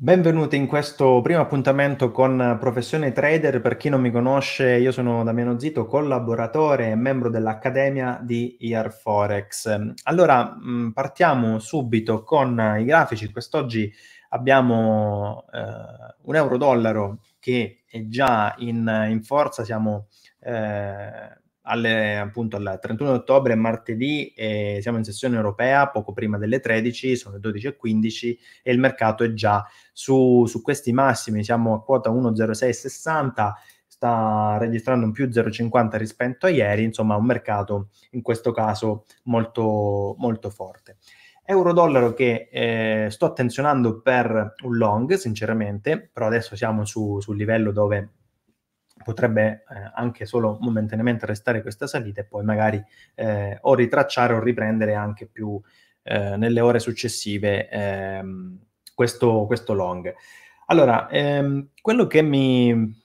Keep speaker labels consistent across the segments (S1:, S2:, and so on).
S1: Benvenuti in questo primo appuntamento con Professione Trader. Per chi non mi conosce, io sono Damiano Zito, collaboratore e membro dell'Accademia di IR Forex. Allora, mm, partiamo subito con i grafici. Quest'oggi abbiamo eh, un euro-dollaro che è già in, in forza, siamo... Eh, alle, appunto al 31 ottobre, martedì, eh, siamo in sessione europea, poco prima delle 13, sono le 12.15 e il mercato è già su, su questi massimi, siamo a quota 1,0660, sta registrando un più 0,50 rispetto a ieri, insomma un mercato in questo caso molto, molto forte. Euro-dollaro che eh, sto attenzionando per un long, sinceramente, però adesso siamo su, sul livello dove potrebbe eh, anche solo momentaneamente restare questa salita e poi magari eh, o ritracciare o riprendere anche più eh, nelle ore successive ehm, questo, questo, long. Allora, ehm, quello che mi,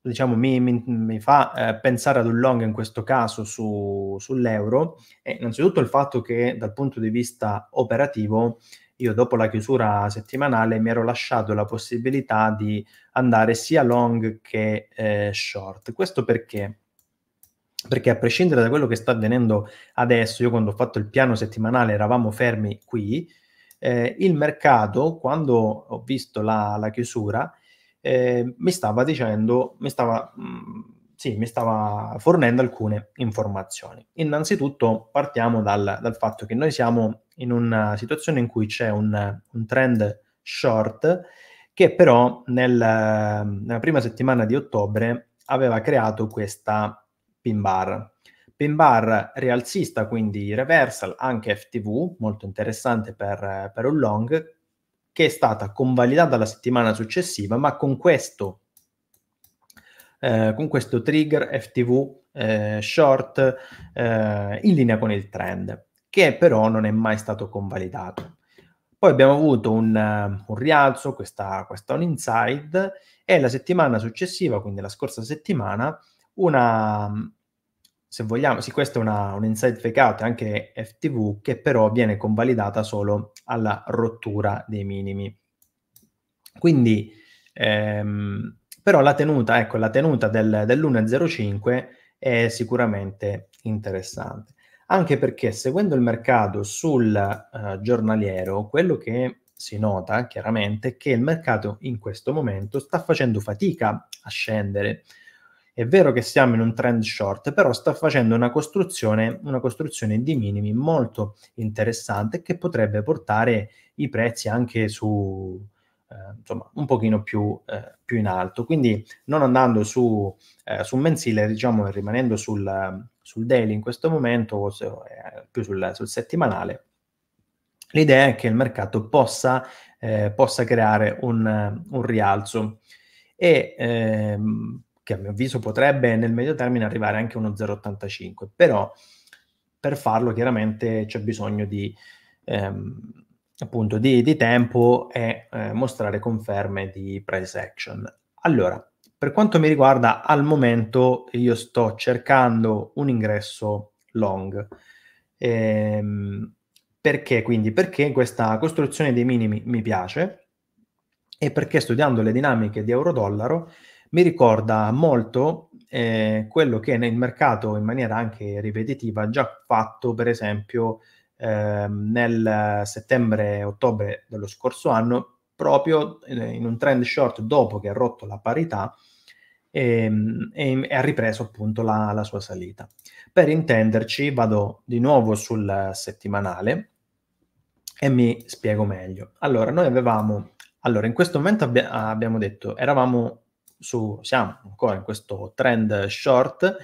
S1: diciamo, mi, mi, mi fa eh, pensare ad un long in questo caso su, sull'euro è innanzitutto il fatto che dal punto di vista operativo io dopo la chiusura settimanale mi ero lasciato la possibilità di andare sia long che eh, short. Questo perché? Perché a prescindere da quello che sta avvenendo adesso, io quando ho fatto il piano settimanale eravamo fermi qui, eh, il mercato, quando ho visto la, la chiusura, eh, mi stava dicendo, mi stava, mh, mm, sì, mi stava fornendo alcune informazioni. Innanzitutto partiamo dal, dal fatto che noi siamo in una situazione in cui c'è un, un trend short che però nel, nella prima settimana di ottobre aveva creato questa pin bar. Pin bar rialzista, quindi reversal, anche FTV, molto interessante per, per un long, che è stata convalidata la settimana successiva, ma con questo, eh, con questo trigger FTV eh, short eh, in linea con il trend che però non è mai stato convalidato. Poi abbiamo avuto un, un rialzo, questa, questa un inside, e la settimana successiva, quindi la scorsa settimana, una, se vogliamo, sì, questa è una, un inside fake out, anche FTV, che però viene convalidata solo alla rottura dei minimi. Quindi, ehm, però la tenuta, ecco, la tenuta del, dell'1.05 è sicuramente interessante anche perché seguendo il mercato sul uh, giornaliero, quello che si nota chiaramente è che il mercato in questo momento sta facendo fatica a scendere. È vero che siamo in un trend short, però sta facendo una costruzione, una costruzione di minimi molto interessante che potrebbe portare i prezzi anche su, eh, insomma, un pochino più, eh, più, in alto. Quindi non andando su, eh, su mensile, diciamo, rimanendo sul, sul daily in questo momento o se, eh, più sul, sul, settimanale. L'idea è che il mercato possa, eh, possa creare un, un, rialzo e ehm, che a mio avviso potrebbe nel medio termine arrivare anche a uno 0,85, però per farlo chiaramente c'è bisogno di, ehm, appunto, di, di tempo e eh, mostrare conferme di price action. Allora, per quanto mi riguarda, al momento io sto cercando un ingresso long. Ehm, perché quindi? Perché questa costruzione dei minimi mi piace e perché studiando le dinamiche di euro-dollaro mi ricorda molto eh, quello che nel mercato in maniera anche ripetitiva ha già fatto per esempio eh, nel settembre-ottobre dello scorso anno proprio eh, in un trend short dopo che ha rotto la parità e, ehm, e, e ha ripreso appunto la, la sua salita. Per intenderci vado di nuovo sul settimanale e mi spiego meglio. Allora, noi avevamo, allora in questo momento abbi- abbiamo detto, eravamo su, siamo ancora in questo trend short,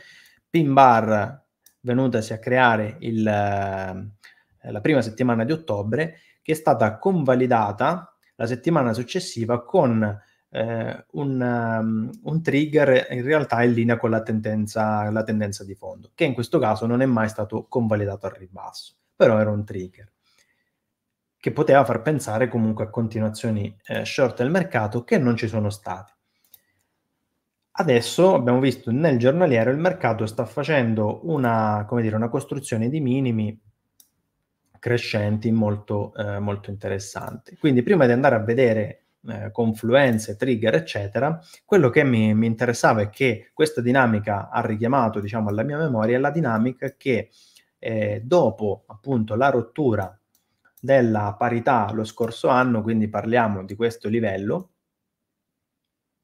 S1: pin bar venutasi a creare il, eh, la prima settimana di ottobre, che è stata convalidata la settimana successiva con eh, un, um, un, trigger in realtà in linea con la tendenza, la tendenza di fondo, che in questo caso non è mai stato convalidato al ribasso, però era un trigger che poteva far pensare comunque a continuazioni eh, short del mercato che non ci sono state. Adesso abbiamo visto nel giornaliero il mercato sta facendo una, dire, una costruzione di minimi crescenti molto, eh, molto interessanti. Quindi prima di andare a vedere eh, confluenze, trigger, eccetera, quello che mi, mi, interessava è che questa dinamica ha richiamato, diciamo, alla mia memoria la dinamica che eh, dopo appunto la rottura della parità lo scorso anno, quindi parliamo di questo livello,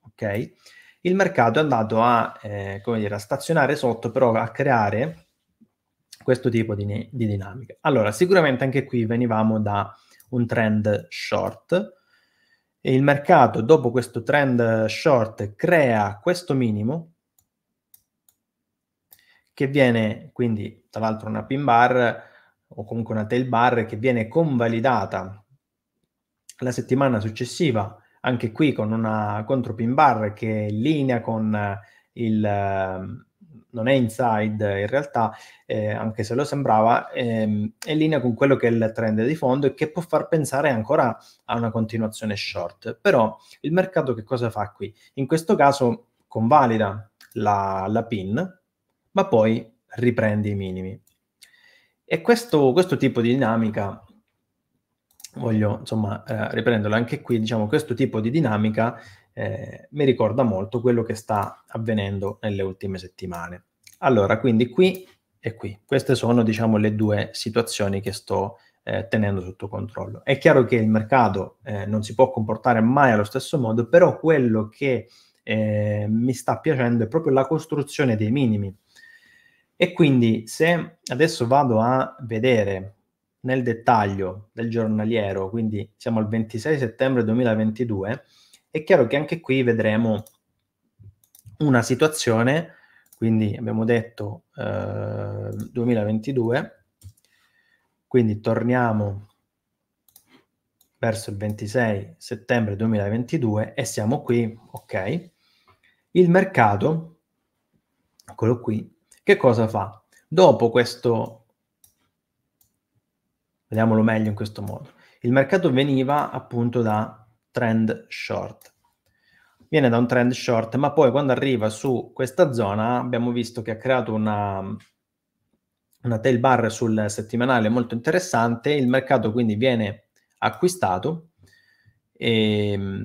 S1: ok? Il mercato è andato a, eh, come dire, a stazionare sotto, però a creare questo tipo di, di dinamica. Allora, sicuramente anche qui venivamo da un trend short, e il mercato dopo questo trend short crea questo minimo che viene quindi tra l'altro una pin bar o comunque una tail bar che viene convalidata la settimana successiva anche qui con una contro pin bar che è in linea con il non è inside in realtà, eh, anche se lo sembrava, ehm, è in linea con quello che è il trend di fondo e che può far pensare ancora a una continuazione short. Però il mercato che cosa fa qui? In questo caso convalida la, la PIN, ma poi riprende i minimi. E questo, questo tipo di dinamica, voglio insomma eh, riprenderlo anche qui, diciamo questo tipo di dinamica eh, mi ricorda molto quello che sta avvenendo nelle ultime settimane. Allora, quindi qui e qui. Queste sono, diciamo, le due situazioni che sto eh, tenendo sotto controllo. È chiaro che il mercato eh, non si può comportare mai allo stesso modo, però quello che eh, mi sta piacendo è proprio la costruzione dei minimi. E quindi se adesso vado a vedere nel dettaglio del giornaliero, quindi siamo al 26 settembre 2022, è chiaro che anche qui vedremo una situazione, quindi abbiamo detto eh, 2022, quindi torniamo verso il 26 settembre 2022 e siamo qui, ok? Il mercato, eccolo qui, che cosa fa? Dopo questo, vediamolo meglio in questo modo, il mercato veniva appunto da trend short. Viene da un trend short, ma poi quando arriva su questa zona abbiamo visto che ha creato una, una tail bar sul settimanale molto interessante, il mercato quindi viene acquistato e mm,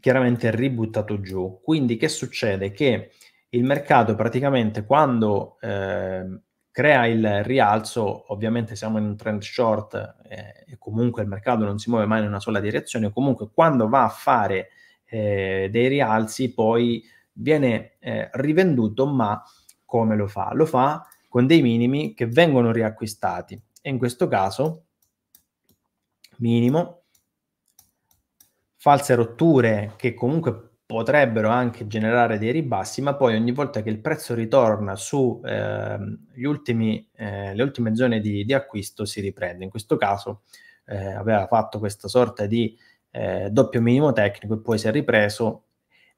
S1: chiaramente ributtato giù. Quindi che succede? Che il mercato praticamente quando eh, crea il rialzo, ovviamente siamo in un trend short eh, e comunque il mercato non si muove mai in una sola direzione, comunque quando va a fare eh, dei rialzi poi viene eh, rivenduto, ma come lo fa? Lo fa con dei minimi che vengono riacquistati e in questo caso minimo, false rotture che comunque potrebbero anche generare dei ribassi, ma poi ogni volta che il prezzo ritorna sulle ehm, eh, ultime zone di, di, acquisto si riprende. In questo caso eh, aveva fatto questa sorta di eh, doppio minimo tecnico e poi si è ripreso,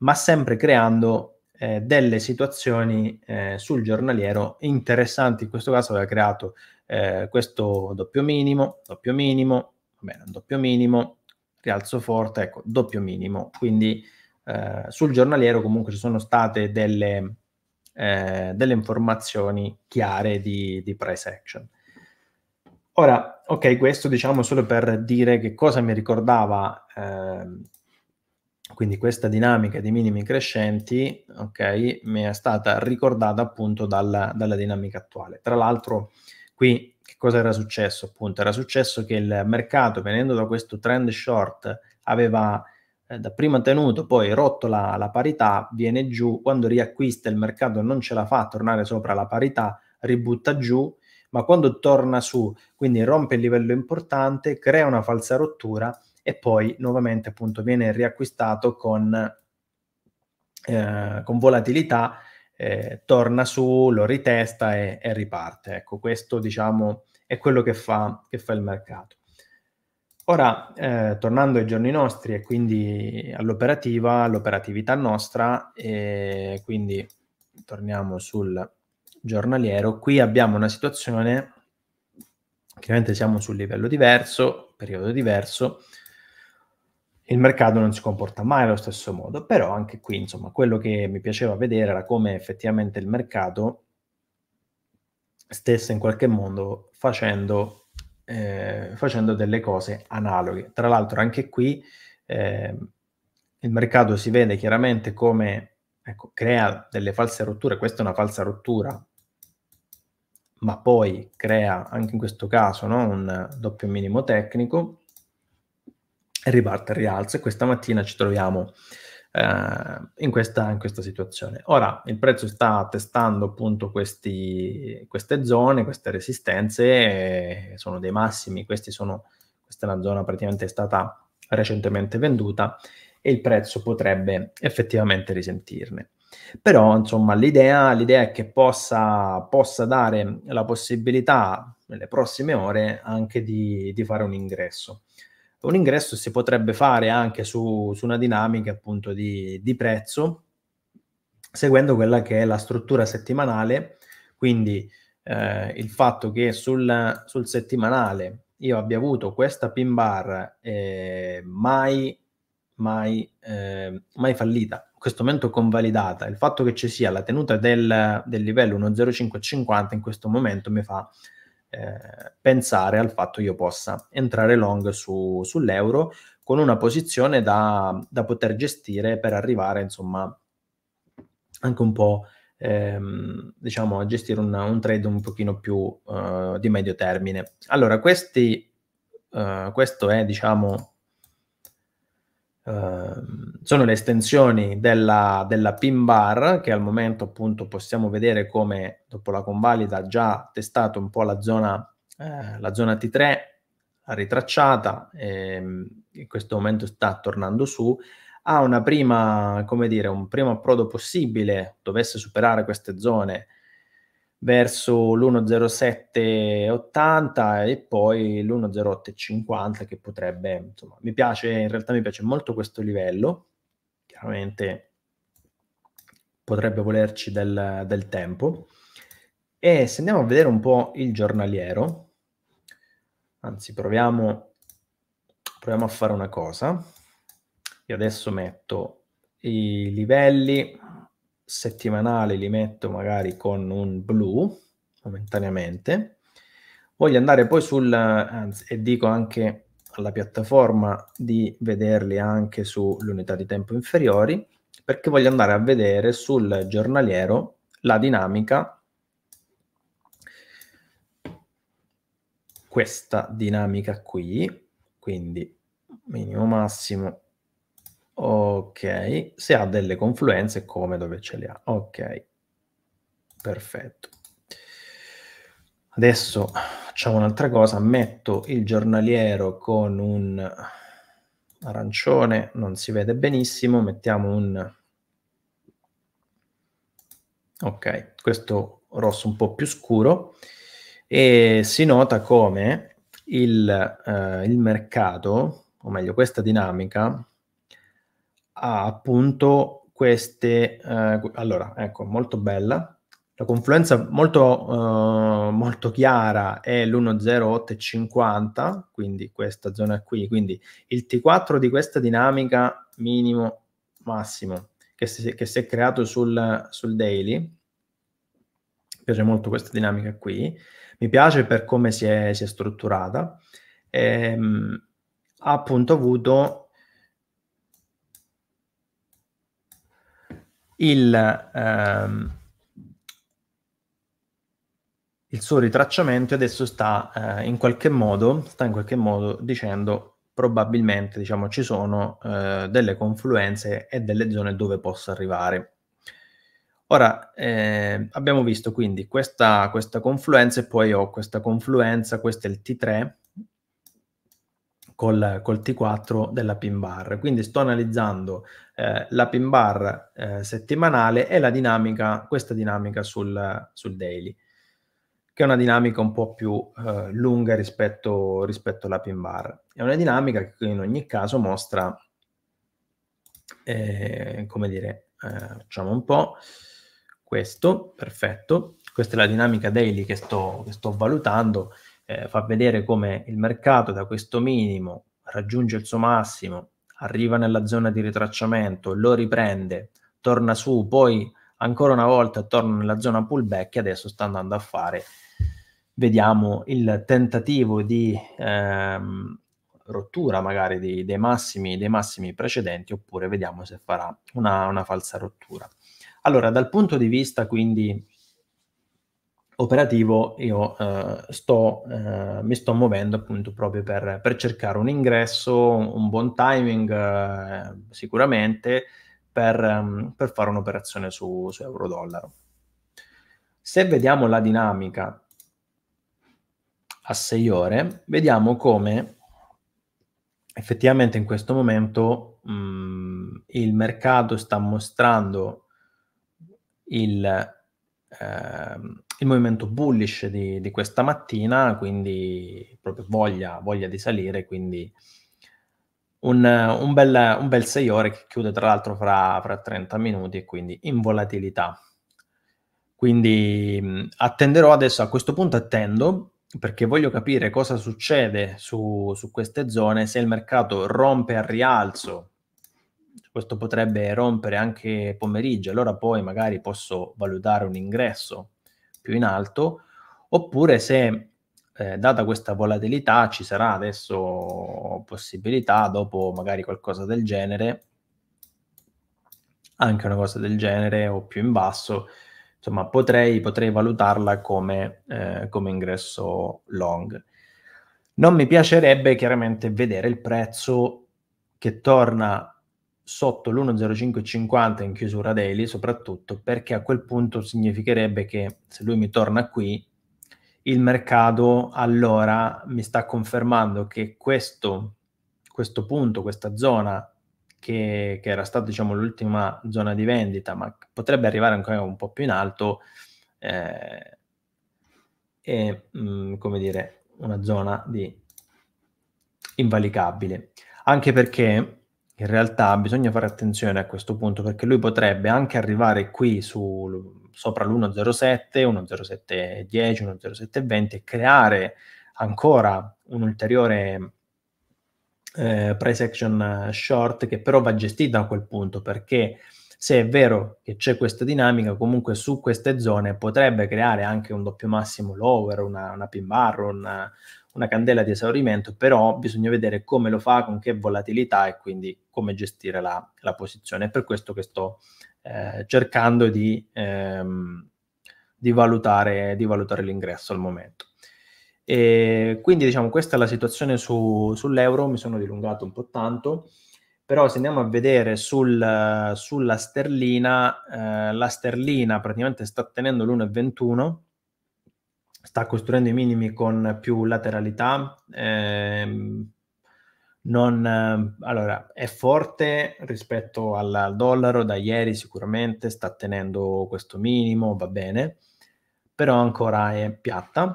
S1: ma sempre creando eh, delle situazioni eh, sul giornaliero interessanti. In questo caso aveva creato questo doppio minimo, doppio minimo, va bene, doppio minimo, rialzo forte, ecco, doppio minimo. Quindi eh, sul giornaliero comunque ci sono state delle, eh, delle informazioni chiare di, di, price action. Ora, ok, questo diciamo solo per dire che cosa mi ricordava ehm, quindi questa dinamica di minimi crescenti, ok, mi è stata ricordata appunto dalla, dalla dinamica attuale. Tra l'altro, qui che cosa era successo appunto? Era successo che il mercato, venendo da questo trend short, aveva eh, dapprima tenuto, poi rotto la, la parità, viene giù, quando riacquista il mercato non ce la fa a tornare sopra la parità, ributta giù, ma quando torna su, quindi rompe il livello importante, crea una falsa rottura e poi nuovamente appunto viene riacquistato con, eh, con volatilità, eh, torna su, lo ritesta e, e, riparte. Ecco, questo diciamo è quello che fa, che fa il mercato. Ora, eh, tornando ai giorni nostri e quindi all'operativa, all'operatività nostra, e quindi torniamo sul giornaliero, qui abbiamo una situazione, chiaramente siamo su un livello diverso, periodo diverso, il mercato non si comporta mai allo stesso modo, però anche qui, insomma, quello che mi piaceva vedere era come effettivamente il mercato stesse in qualche modo facendo eh, facendo delle cose analoghe. Tra l'altro anche qui eh, il mercato si vede chiaramente come ecco, crea delle false rotture, questa è una falsa rottura, ma poi crea anche in questo caso no, un doppio minimo tecnico, e riparte il rialzo e questa mattina ci troviamo eh, in, questa, in, questa, situazione. Ora il prezzo sta testando appunto questi, queste zone, queste resistenze, sono dei massimi, sono, questa è una zona praticamente stata recentemente venduta e il prezzo potrebbe effettivamente risentirne. Però insomma l'idea, l'idea è che possa, possa, dare la possibilità nelle prossime ore anche di, di fare un ingresso un ingresso si potrebbe fare anche su, su una dinamica appunto di, di, prezzo, seguendo quella che è la struttura settimanale, quindi eh, il fatto che sul, sul, settimanale io abbia avuto questa pin bar eh, mai, mai, eh, mai fallita, in questo momento convalidata, il fatto che ci sia la tenuta del, del livello 1.0550 in questo momento mi fa eh, pensare al fatto io possa entrare long su, sull'euro con una posizione da, da, poter gestire per arrivare insomma anche un po' ehm, diciamo a gestire una, un trade un pochino più eh, di medio termine. Allora questi, eh, questo è diciamo Ehm, sono le estensioni della, della, pin bar che al momento appunto possiamo vedere come dopo la convalida ha già testato un po' la zona, eh, la zona T3, ritracciata e ehm, in questo momento sta tornando su. Ha una prima, come dire, un primo approdo possibile, dovesse superare queste zone verso l'1.0780 e poi l'1.0850 che potrebbe, insomma, mi piace, in realtà mi piace molto questo livello, chiaramente potrebbe volerci del, del tempo. E se andiamo a vedere un po' il giornaliero, anzi proviamo, proviamo a fare una cosa, io adesso metto i livelli settimanali li metto magari con un blu momentaneamente. Voglio andare poi sul, anzi, e dico anche alla piattaforma di vederli anche sull'unità di tempo inferiori, perché voglio andare a vedere sul giornaliero la dinamica, questa dinamica qui, quindi minimo massimo Ok, se ha delle confluenze, come dove ce le ha. Ok, perfetto. Adesso facciamo un'altra cosa, metto il giornaliero con un arancione, non si vede benissimo, mettiamo un... Ok, questo rosso un po' più scuro e si nota come il, eh, il mercato, o meglio questa dinamica, ha appunto queste... Eh, allora, ecco, molto bella. La confluenza molto, eh, molto chiara è 50 quindi questa zona qui. Quindi il T4 di questa dinamica minimo massimo che si, che si è creato sul, sul daily, mi piace molto questa dinamica qui, mi piace per come si è, si è strutturata, ehm, ha appunto avuto il, ehm, il suo ritracciamento adesso sta, eh, in modo, sta, in qualche modo, dicendo probabilmente diciamo, ci sono eh, delle confluenze e delle zone dove possa arrivare. Ora, eh, abbiamo visto quindi questa, questa confluenza e poi ho questa confluenza, questo è il T3, col, col T4 della pin bar. Quindi sto analizzando eh, la pin bar eh, settimanale e la dinamica, questa dinamica sul, sul, daily, che è una dinamica un po' più eh, lunga rispetto, rispetto, alla pin bar. È una dinamica che in ogni caso mostra, eh, come dire, eh, facciamo un po' questo, perfetto. Questa è la dinamica daily che sto, che sto valutando eh, fa vedere come il mercato da questo minimo raggiunge il suo massimo, arriva nella zona di ritracciamento, lo riprende, torna su, poi ancora una volta torna nella zona pullback e adesso sta andando a fare, vediamo, il tentativo di ehm, rottura magari di, dei, massimi, dei, massimi, precedenti oppure vediamo se farà una, una falsa rottura. Allora, dal punto di vista quindi operativo io eh, sto, eh, mi sto muovendo appunto proprio per, per, cercare un ingresso, un buon timing eh, sicuramente per, ehm, per, fare un'operazione su, su euro-dollaro. Se vediamo la dinamica a 6 ore, vediamo come effettivamente in questo momento mh, mm, il mercato sta mostrando il... Ehm, il movimento bullish di, di questa mattina, quindi proprio voglia, voglia di salire, quindi un, un, bel, un bel 6 ore che chiude tra l'altro fra, fra 30 minuti e quindi in volatilità. Quindi mh, mm, attenderò adesso, a questo punto attendo, perché voglio capire cosa succede su, su queste zone, se il mercato rompe al rialzo, questo potrebbe rompere anche pomeriggio, allora poi magari posso valutare un ingresso più in alto, oppure se eh, data questa volatilità ci sarà adesso possibilità dopo magari qualcosa del genere, anche una cosa del genere o più in basso, insomma potrei, potrei valutarla come, eh, come ingresso long. Non mi piacerebbe chiaramente vedere il prezzo che torna sotto l'1.0550 in chiusura daily, soprattutto perché a quel punto significherebbe che se lui mi torna qui, il mercato allora mi sta confermando che questo, questo punto, questa zona che, che, era stata diciamo l'ultima zona di vendita, ma potrebbe arrivare ancora un po' più in alto, eh, è mh, mm, come dire una zona di invalicabile. Anche perché in realtà bisogna fare attenzione a questo punto perché lui potrebbe anche arrivare qui su, sopra l'1.07, 1.07.10, 1.07.20 e creare ancora un ulteriore eh, price action short che però va gestita a quel punto perché se è vero che c'è questa dinamica, comunque su queste zone potrebbe creare anche un doppio massimo lower, una, una pin bar, una, una candela di esaurimento, però bisogna vedere come lo fa, con che volatilità e quindi come gestire la, la posizione. È per questo che sto eh, cercando di, ehm, di, valutare, di, valutare, l'ingresso al momento. E quindi diciamo questa è la situazione su, sull'euro, mi sono dilungato un po' tanto però se andiamo a vedere sul, sulla sterlina, eh, la sterlina praticamente sta tenendo l'1,21 sta costruendo i minimi con più lateralità. Ehm, non, eh, allora, è forte rispetto al, al dollaro da ieri sicuramente, sta tenendo questo minimo, va bene, però ancora è piatta.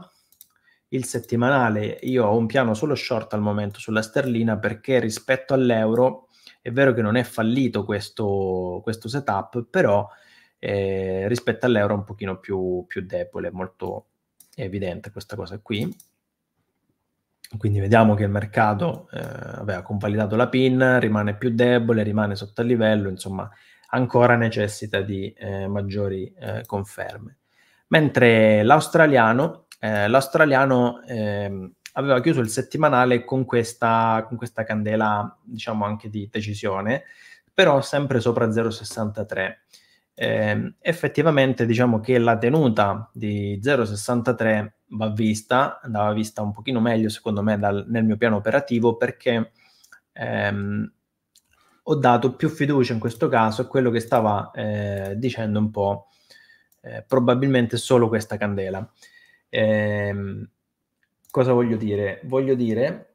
S1: Il settimanale, io ho un piano solo short al momento sulla sterlina perché rispetto all'euro è vero che non è fallito questo, questo setup, però eh, rispetto all'euro è un pochino più, più debole, molto, è evidente questa cosa qui. Quindi vediamo che il mercato eh, aveva convalidato la PIN, rimane più debole, rimane sotto il livello, insomma ancora necessita di eh, maggiori eh, conferme. Mentre l'australiano, eh, l'australiano ehm, aveva chiuso il settimanale con questa, con questa candela, diciamo anche di decisione, però sempre sopra 0,63 eh, effettivamente diciamo che la tenuta di 0,63 va vista, andava vista un pochino meglio secondo me dal, nel mio piano operativo perché ehm, ho dato più fiducia in questo caso a quello che stava eh, dicendo un po' eh, probabilmente solo questa candela. Ehm, cosa voglio dire? Voglio dire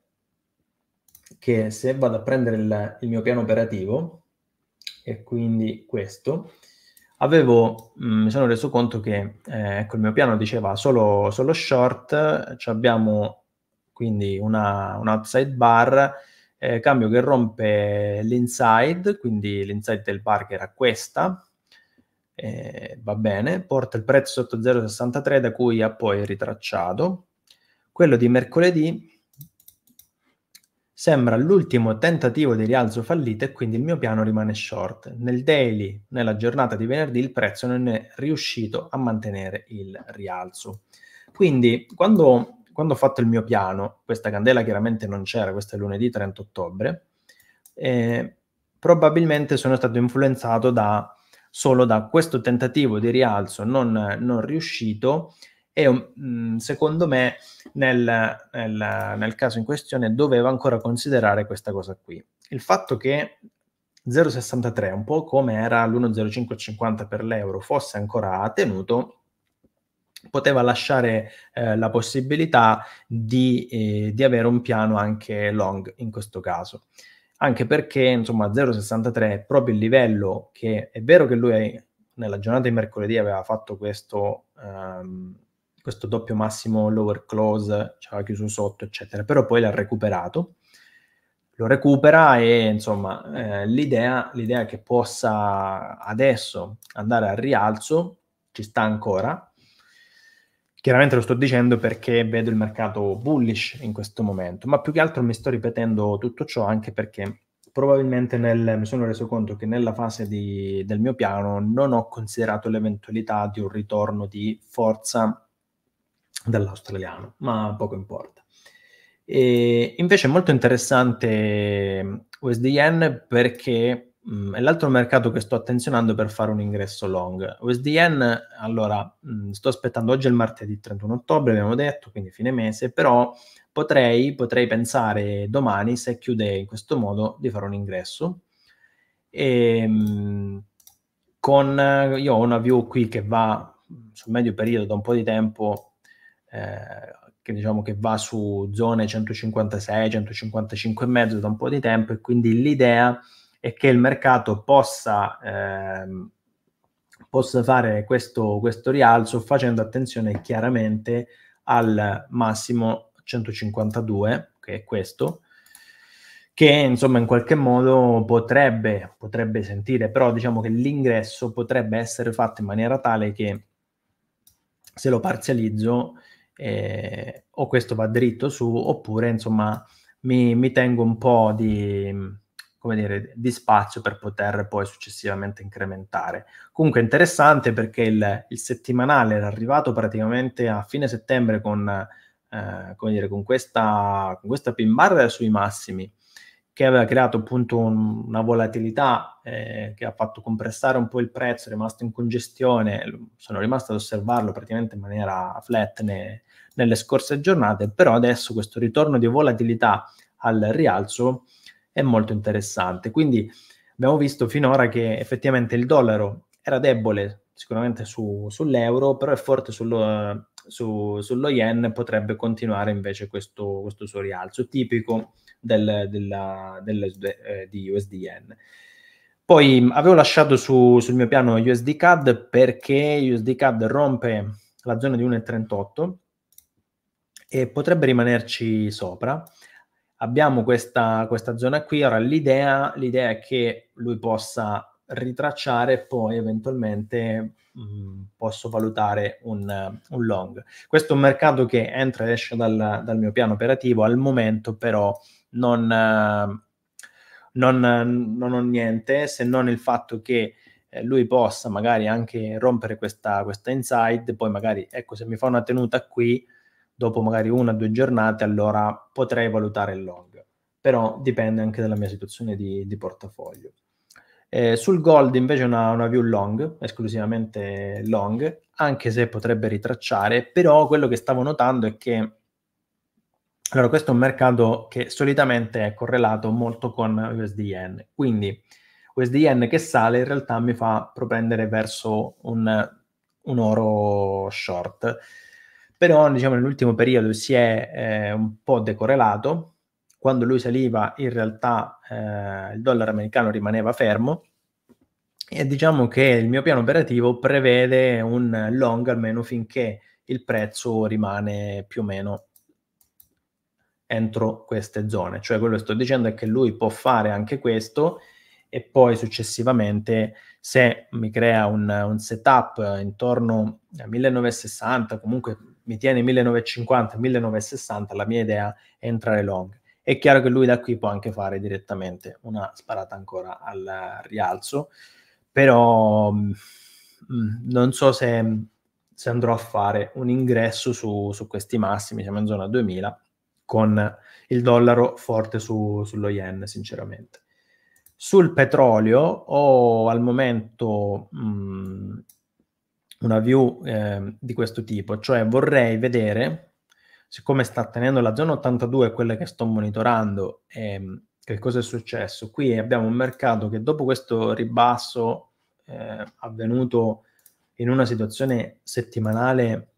S1: che se vado a prendere il, il mio piano operativo, e quindi questo, avevo, mh, mm, mi sono reso conto che eh, ecco, il mio piano diceva solo, solo short, abbiamo quindi una, un outside bar, eh, cambio che rompe l'inside, quindi l'inside del bar che era questa, eh, va bene, porta il prezzo sotto 0,63 da cui ha poi ritracciato. Quello di mercoledì Sembra l'ultimo tentativo di rialzo fallito e quindi il mio piano rimane short. Nel daily, nella giornata di venerdì, il prezzo non è riuscito a mantenere il rialzo. Quindi, quando, quando ho fatto il mio piano, questa candela chiaramente non c'era, questo è lunedì 30 ottobre, eh, probabilmente sono stato influenzato da, solo da questo tentativo di rialzo non, non riuscito e mh, um, mm, secondo me nel, nel, nel caso in questione doveva ancora considerare questa cosa qui. Il fatto che 0,63, un po' come era l'1,0550 per l'euro, fosse ancora tenuto, poteva lasciare eh, la possibilità di, eh, di, avere un piano anche long in questo caso. Anche perché, insomma, 0,63 è proprio il livello che è vero che lui nella giornata di mercoledì aveva fatto questo, ehm, questo doppio massimo lower close, ci cioè aveva chiuso sotto, eccetera, però poi l'ha recuperato. Lo recupera e insomma eh, l'idea, l'idea che possa adesso andare al rialzo ci sta ancora. Chiaramente lo sto dicendo perché vedo il mercato bullish in questo momento, ma più che altro mi sto ripetendo tutto ciò anche perché probabilmente nel, mi sono reso conto che nella fase di, del mio piano non ho considerato l'eventualità di un ritorno di forza dall'australiano, ma poco importa. E invece è molto interessante USDN mm, perché mh, mm, è l'altro mercato che sto attenzionando per fare un ingresso long. USDN, allora, mh, mm, sto aspettando oggi è il martedì 31 ottobre, abbiamo detto, quindi fine mese, però potrei, potrei pensare domani, se chiude in questo modo, di fare un ingresso. E, ehm, mh, con, io ho una view qui che va sul medio periodo da un po' di tempo eh, che diciamo che va su zone 156, 155 e mezzo da un po' di tempo e quindi l'idea è che il mercato possa, eh, possa fare questo, questo rialzo facendo attenzione chiaramente al massimo 152, che è questo, che insomma in qualche modo potrebbe, potrebbe sentire, però diciamo che l'ingresso potrebbe essere fatto in maniera tale che se lo parzializzo eh, o questo va dritto su, oppure insomma mi, mi tengo un po' di, mm, dire, di, spazio per poter poi successivamente incrementare. Comunque interessante perché il, il settimanale era arrivato praticamente a fine settembre con, eh, come dire, con, questa, con questa pin bar sui massimi che aveva creato appunto un, una volatilità eh, che ha fatto compressare un po' il prezzo, è rimasto in congestione, sono rimasto ad osservarlo praticamente in maniera flat, ne, nelle scorse giornate, però adesso questo ritorno di volatilità al rialzo è molto interessante. Quindi abbiamo visto finora che effettivamente il dollaro era debole sicuramente su, sull'euro, però è forte sullo, su, sullo yen, potrebbe continuare invece questo, questo suo rialzo tipico del, della, del, eh, di USD yen. Poi avevo lasciato su, sul mio piano USD CAD perché USD CAD rompe la zona di 1,38 e potrebbe rimanerci sopra. Abbiamo questa, questa zona qui, ora l'idea, l'idea, è che lui possa ritracciare e poi eventualmente mh, mm, posso valutare un, un, long. Questo è un mercato che entra e esce dal, dal mio piano operativo, al momento però non, non, non, ho niente se non il fatto che eh, lui possa magari anche rompere questa, questa inside, poi magari ecco se mi fa una tenuta qui dopo magari una o due giornate, allora potrei valutare il long. Però dipende anche dalla mia situazione di, di portafoglio. Eh, sul gold invece una, una view long, esclusivamente long, anche se potrebbe ritracciare, però quello che stavo notando è che allora, questo è un mercato che solitamente è correlato molto con USDN, quindi USDN che sale in realtà mi fa propendere verso un, un oro short però diciamo, nell'ultimo periodo si è eh, un po' decorrelato, quando lui saliva in realtà eh, il dollaro americano rimaneva fermo e diciamo che il mio piano operativo prevede un long almeno finché il prezzo rimane più o meno entro queste zone, cioè quello che sto dicendo è che lui può fare anche questo e poi successivamente se mi crea un, un setup intorno a 1960 comunque mi tiene 1950-1960, la mia idea è entrare long. È chiaro che lui da qui può anche fare direttamente una sparata ancora al rialzo, però mm, mm, non so se, se, andrò a fare un ingresso su, su, questi massimi, siamo in zona 2000, con il dollaro forte su, sullo yen, sinceramente. Sul petrolio ho al momento mh, mm, una view eh, di questo tipo, cioè vorrei vedere, siccome sta tenendo la zona 82, quella che sto monitorando, ehm, che cosa è successo. Qui abbiamo un mercato che dopo questo ribasso eh, avvenuto in una situazione settimanale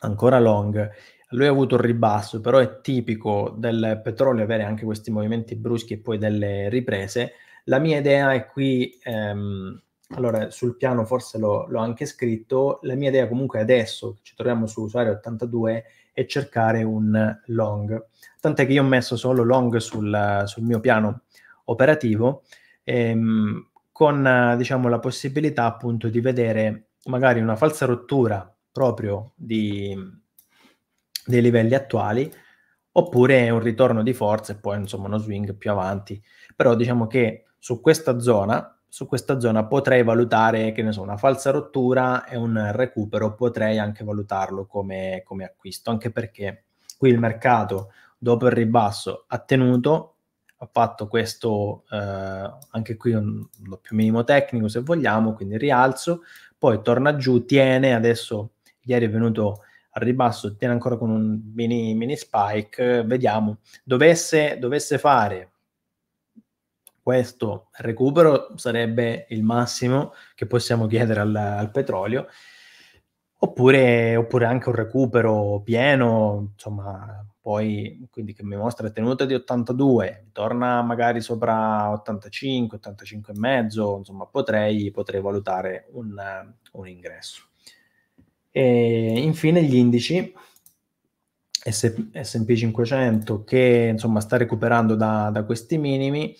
S1: ancora long, lui ha avuto un ribasso, però è tipico del petrolio avere anche questi movimenti bruschi e poi delle riprese. La mia idea è qui... Ehm, allora sul piano forse l'ho, l'ho, anche scritto, la mia idea comunque adesso che ci troviamo su usuario 82 è cercare un long, tant'è che io ho messo solo long sul, sul mio piano operativo ehm, con diciamo la possibilità appunto di vedere magari una falsa rottura proprio di, dei livelli attuali oppure un ritorno di forza e poi insomma uno swing più avanti, però diciamo che su questa zona su questa zona potrei valutare, che ne so, una falsa rottura e un recupero, potrei anche valutarlo come, come acquisto, anche perché qui il mercato dopo il ribasso ha tenuto, ha fatto questo, eh, anche qui un doppio minimo tecnico se vogliamo, quindi rialzo, poi torna giù, tiene, adesso ieri è venuto al ribasso, tiene ancora con un mini, mini spike, vediamo, dovesse, dovesse fare questo recupero sarebbe il massimo che possiamo chiedere al, al petrolio, oppure, oppure, anche un recupero pieno, insomma, poi quindi che mi mostra tenuta di 82, torna magari sopra 85, 85 e mezzo, insomma, potrei, potrei valutare un, un ingresso. E infine gli indici, S&P 500 che insomma sta recuperando da, da questi minimi,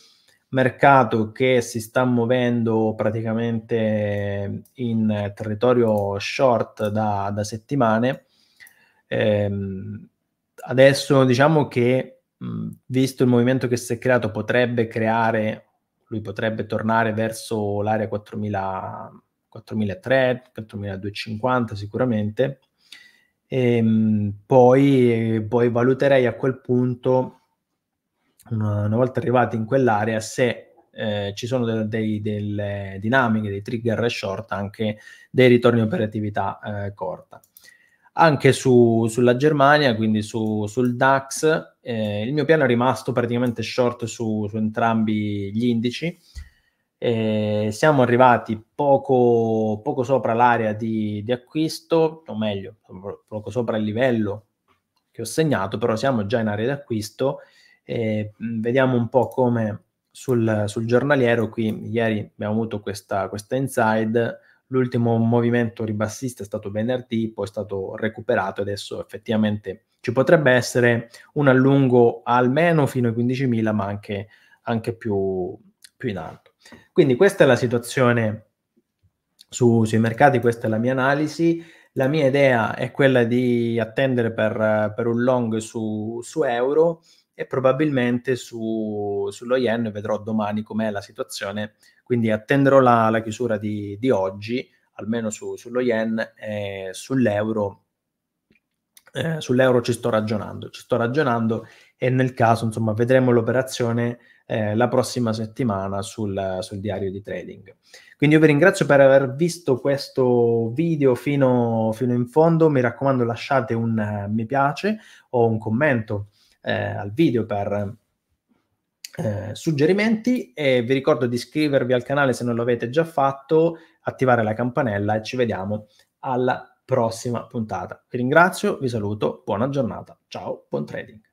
S1: mercato che si sta muovendo praticamente in territorio short da, da settimane. Eh, adesso diciamo che, visto il movimento che si è creato, potrebbe creare, lui potrebbe tornare verso l'area 4000, 4003, 4250 sicuramente. E, ehm, poi, poi valuterei a quel punto una, volta arrivati in quell'area, se eh, ci sono de- de- delle dinamiche, dei trigger short, anche dei ritorni operatività eh, corta. Anche su, sulla Germania, quindi su, sul DAX, eh, il mio piano è rimasto praticamente short su, su entrambi gli indici. Eh, siamo arrivati poco, poco sopra l'area di, di, acquisto, o meglio, poco sopra il livello che ho segnato, però siamo già in area di acquisto e mm, vediamo un po' come sul, sul giornaliero, qui ieri abbiamo avuto questa, questa inside, l'ultimo movimento ribassista è stato venerdì, poi è stato recuperato, adesso effettivamente ci potrebbe essere un allungo almeno fino ai 15.000, ma anche, anche più, più, in alto. Quindi questa è la situazione su, sui mercati, questa è la mia analisi. La mia idea è quella di attendere per, per un long su, su euro, e probabilmente su, sullo yen vedrò domani com'è la situazione, quindi attenderò la, la chiusura di, di, oggi, almeno su, sullo yen e sull'euro. Eh, sull'euro ci sto ragionando, ci sto ragionando e nel caso insomma vedremo l'operazione eh, la prossima settimana sul, sul, diario di trading. Quindi io vi ringrazio per aver visto questo video fino, fino in fondo, mi raccomando lasciate un uh, mi piace o un commento eh, al video per eh, suggerimenti e vi ricordo di iscrivervi al canale se non lo avete già fatto, attivare la campanella e ci vediamo alla prossima puntata. Vi ringrazio, vi saluto, buona giornata, ciao, buon trading.